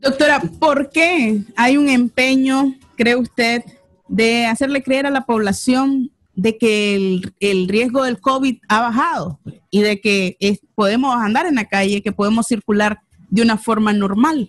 Doctora, ¿por qué hay un empeño, cree usted, de hacerle creer a la población de que el, riesgo del COVID ha bajado y de que podemos andar en la calle, que podemos circular de una forma normal?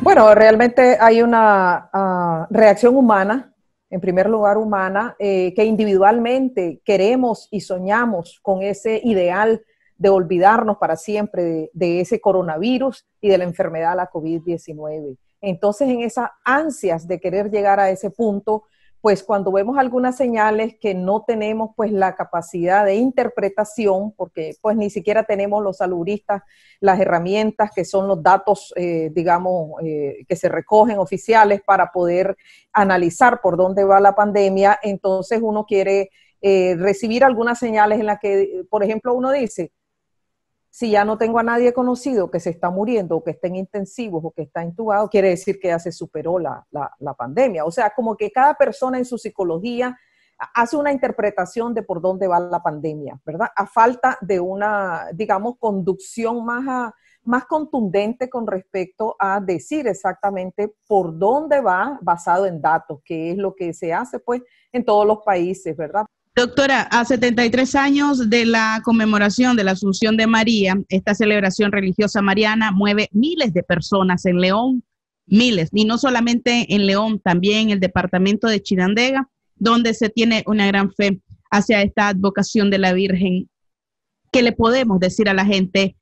Bueno, realmente hay una ah, reacción humana, en primer lugar humana, eh, que individualmente queremos y soñamos con ese ideal de olvidarnos para siempre de, ese coronavirus y de la enfermedad, la COVID-19. Entonces, en esas ansias de querer llegar a ese punto, pues cuando vemos algunas señales que no tenemos pues la capacidad de interpretación, porque pues ni siquiera tenemos los saludistas las herramientas que son los datos, eh, digamos, eh, que se recogen oficiales para poder analizar por dónde va la pandemia, entonces uno quiere eh, recibir algunas señales en las que, por ejemplo, uno dice, si ya no tengo a nadie conocido que se está muriendo o que estén en intensivos o que está intubado, quiere decir que ya se superó la, pandemia. O sea, como que cada persona en su psicología hace una interpretación de por dónde va la pandemia, ¿verdad? A falta de una, digamos, conducción más, más contundente con respecto a decir exactamente por dónde va basado en datos, que es lo que se hace pues en todos los países, ¿verdad? Doctora, a 73 años de la conmemoración de la Asunción de María, esta celebración religiosa mariana mueve miles de personas en León, miles, y no solamente en León, también en el departamento de Chinandega, donde se tiene una gran fe hacia esta advocación de la Virgen. ¿Qué le podemos decir a la gente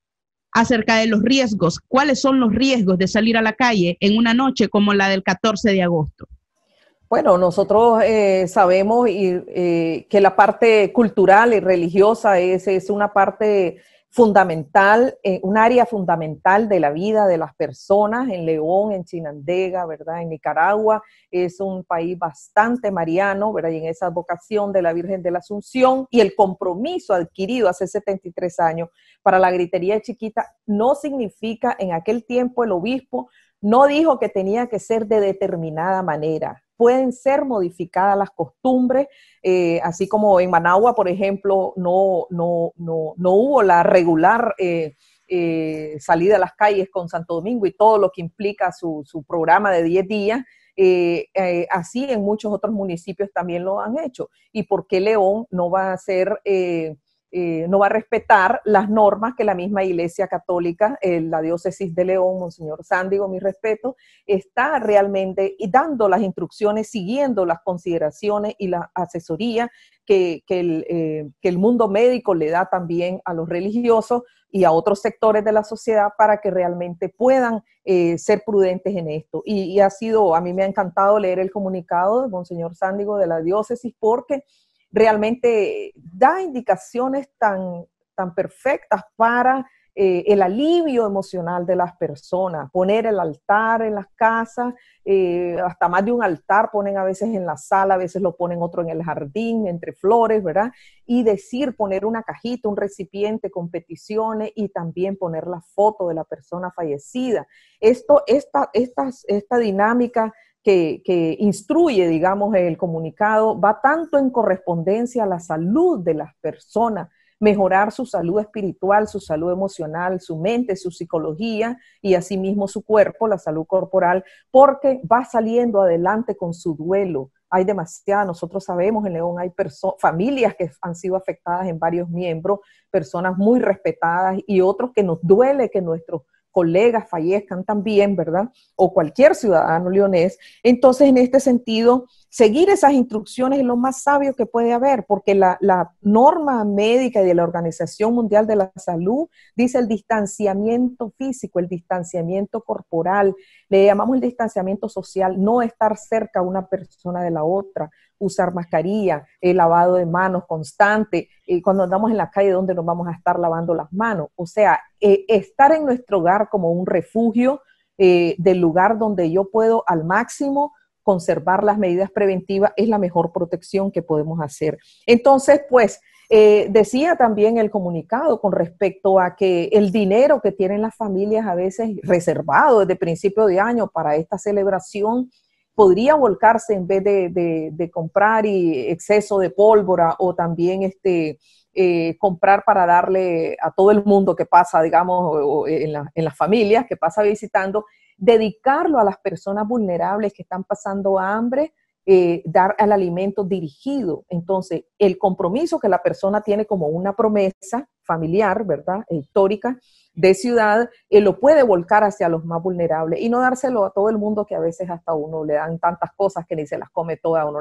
acerca de los riesgos? ¿Cuáles son los riesgos de salir a la calle en una noche como la del 14 de agosto? Bueno, nosotros eh, sabemos y, eh, que la parte cultural y religiosa es, una parte fundamental, eh, un área fundamental de la vida de las personas en León, en Chinandega, ¿verdad? En Nicaragua, es un país bastante mariano, ¿verdad? Y en esa vocación de la Virgen de la Asunción y el compromiso adquirido hace 73 años para la gritería chiquita no significa en aquel tiempo el obispo no dijo que tenía que ser de determinada manera. Pueden ser modificadas las costumbres, eh, así como en Managua, por ejemplo, no, no, no, no hubo la regular eh, eh, salida a las calles con Santo Domingo y todo lo que implica su, su programa de 10 días. así en muchos otros municipios también lo han hecho. ¿Y por qué León no va a ser eh, no va a respetar las normas que la misma Iglesia Católica, eh, la diócesis de León, Monseñor Sándigo, mi respeto, está realmente dando las instrucciones, siguiendo las consideraciones y la asesoría eh, que, el, mundo médico le da también a los religiosos y a otros sectores de la sociedad para que realmente puedan ser prudentes en esto. Y, ha sido, a mí me ha encantado leer el comunicado de Monseñor Sándigo de la diócesis porque realmente da indicaciones tan, tan perfectas para eh, el alivio emocional de las personas, poner el altar en las casas, eh, hasta más de un altar ponen a veces en la sala, a veces lo ponen otro en el jardín, entre flores, ¿verdad? Y decir, poner una cajita, un recipiente con peticiones y también poner la foto de la persona fallecida. Esto, esta dinámica que, instruye, digamos, el comunicado, va tanto en correspondencia a la salud de las personas, mejorar su salud espiritual, su salud emocional, su mente, su psicología y asimismo su cuerpo, la salud corporal, porque va saliendo adelante con su duelo. Hay demasiada, nosotros sabemos, en León hay familias que han sido afectadas en varios miembros, personas muy respetadas y otros que nos duele que nuestros colegas fallezcan también, ¿verdad? O cualquier ciudadano leonés. Entonces, en este sentido, seguir esas instrucciones es lo más sabio que puede haber, porque la, la norma médica y de la Organización Mundial de la Salud dice el distanciamiento físico, el distanciamiento corporal, le llamamos el distanciamiento social, no estar cerca una persona de la otra, usar mascarilla, el lavado de manos constante, eh, cuando andamos en la calle, ¿dónde nos vamos a estar lavando las manos? O sea, eh, estar en nuestro hogar como un refugio eh, del lugar donde yo puedo al máximo conservar las medidas preventivas es la mejor protección que podemos hacer. Entonces, pues, eh, decía también el comunicado con respecto a que el dinero que tienen las familias a veces reservado desde principio de año para esta celebración podría volcarse en vez de, comprar y exceso de pólvora o también este, eh, comprar para darle a todo el mundo que pasa, digamos, en, en las familias que pasa visitando, dedicarlo a las personas vulnerables que están pasando hambre, eh, dar al alimento dirigido. Entonces, el compromiso que la persona tiene como una promesa familiar, ¿verdad? Histórica de ciudad, eh, lo puede volcar hacia los más vulnerables y no dárselo a todo el mundo que a veces hasta uno le dan tantas cosas que ni se las come todas, uno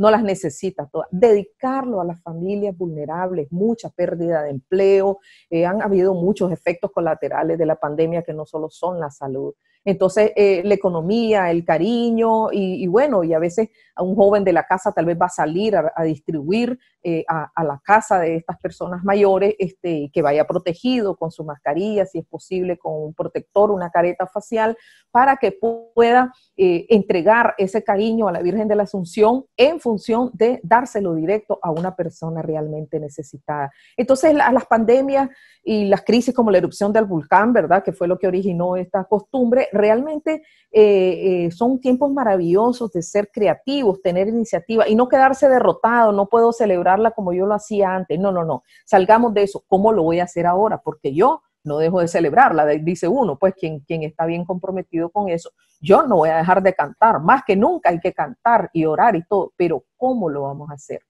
no las necesita todas. Dedicarlo a las familias vulnerables, mucha pérdida de empleo, eh, han habido muchos efectos colaterales de la pandemia que no solo son la salud. Entonces, eh, la economía, el cariño y, bueno, y a veces a un joven de la casa tal vez va a salir a, distribuir eh, a, la casa de estas personas mayores este, que vaya protegido con su mascarilla, si es posible, con un protector, una careta facial, para que pueda eh, entregar ese cariño a la Virgen de la Asunción en función de dárselo directo a una persona realmente necesitada. Entonces, las pandemias y las crisis como la erupción del volcán, ¿verdad? Que fue lo que originó esta costumbre, realmente eh, eh, son tiempos maravillosos de ser creativos, tener iniciativa y no quedarse derrotado, no puedo celebrarla como yo lo hacía antes. No, no, no. Salgamos de eso. ¿Cómo lo voy a hacer ahora? Porque yo no dejo de celebrarla, dice uno, pues quien, quien está bien comprometido con eso, yo no voy a dejar de cantar, más que nunca hay que cantar y orar y todo, pero ¿cómo lo vamos a hacer?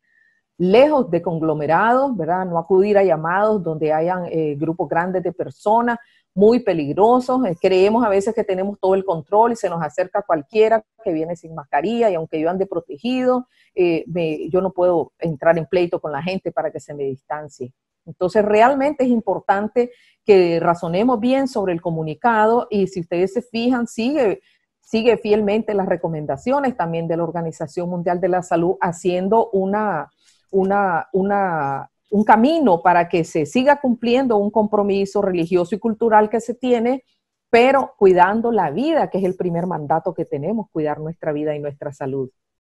lejos de conglomerados, ¿verdad? No acudir a llamados donde hayan eh, grupos grandes de personas, muy peligrosos. Eh, creemos a veces que tenemos todo el control y se nos acerca cualquiera que viene sin mascarilla y aunque yo ande protegido, eh, yo no puedo entrar en pleito con la gente para que se me distancie. Entonces, realmente es importante que razonemos bien sobre el comunicado y si ustedes se fijan, sigue sigue fielmente las recomendaciones también de la Organización Mundial de la Salud haciendo una, una, un camino para que se siga cumpliendo un compromiso religioso y cultural que se tiene, pero cuidando la vida, que es el primer mandato que tenemos, cuidar nuestra vida y nuestra salud.